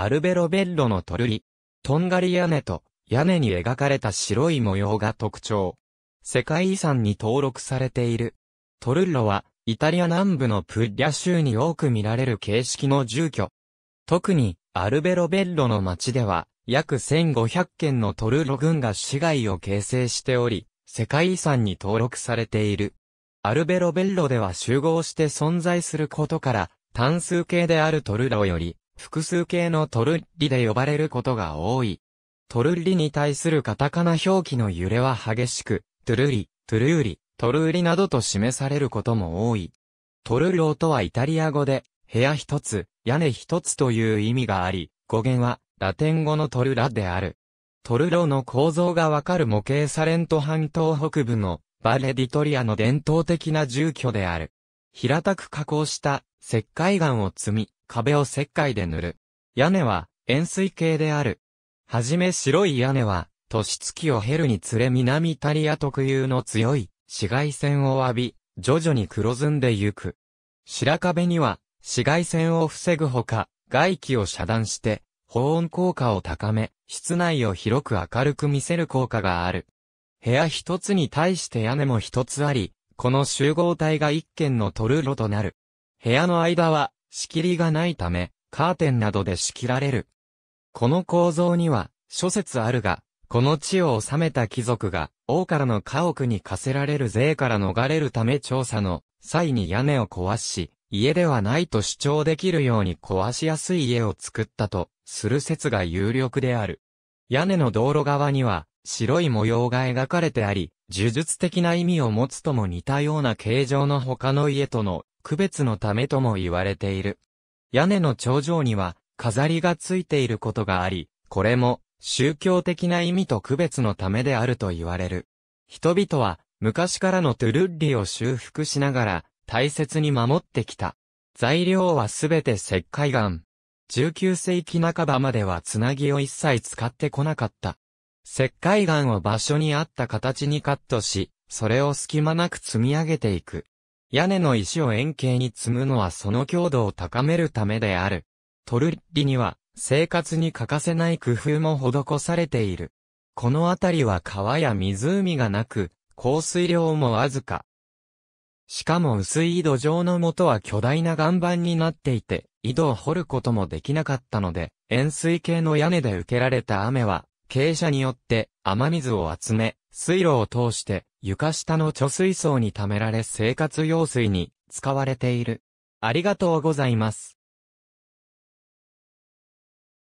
アルベロベッロのトルリ。とんがり屋根と屋根に描かれた白い模様が特徴。世界遺産に登録されている。トルロはイタリア南部のプッリャ州に多く見られる形式の住居。特にアルベロベッロの町では約1500件のトルロ群が市街を形成しており、世界遺産に登録されている。アルベロベッロでは集合して存在することから、単数形であるトルロより、複数形のトルッリで呼ばれることが多い。トルッリに対するカタカナ表記の揺れは激しく、トゥルリ、トゥルーリ、トルーリなどと示されることも多い。トルローとはイタリア語で、部屋一つ、屋根一つという意味があり、語源はラテン語のトルラである。トルロの構造がわかる模型サレント半島北部のバレディトリアの伝統的な住居である。平たく加工した石灰岩を積み、壁を石灰で塗る。屋根は、円錐形である。はじめ白い屋根は、年月を経るにつれ南イタリア特有の強い紫外線を浴び、徐々に黒ずんでゆく。白壁には、紫外線を防ぐほか、外気を遮断して、保温効果を高め、室内を広く明るく見せる効果がある。部屋一つに対して屋根も一つあり、この集合体が一軒のトルーロとなる。部屋の間は仕切りがないため、カーテンなどで仕切られる。この構造には、諸説あるが、この地を治めた貴族が、王からの家屋に課せられる税から逃れるため調査の際に屋根を壊し、家ではないと主張できるように壊しやすい家を作ったとする説が有力である。屋根の道路側には白い模様が描かれてあり、呪術的な意味を持つとも似たような形状の他の家との区別のためとも言われている。屋根の頂上には飾りがついていることがあり、これも宗教的な意味と区別のためであると言われる。人々は昔からのトゥルッリを修復しながら大切に守ってきた。材料はすべて石灰岩。19世紀半ばまではつなぎを一切使ってこなかった。石灰岩を場所に合った形にカットし、それを隙間なく積み上げていく。屋根の石を円形に積むのはその強度を高めるためである。トルッリには生活に欠かせない工夫も施されている。この辺りは川や湖がなく、降水量もわずか。しかも薄い井戸状のとは巨大な岩盤になっていて、井戸を掘ることもできなかったので、円錐形の屋根で受けられた雨は、傾斜によって雨水を集め、水路を通して床下の貯水槽に貯められ生活用水に使われている。ありがとうございます。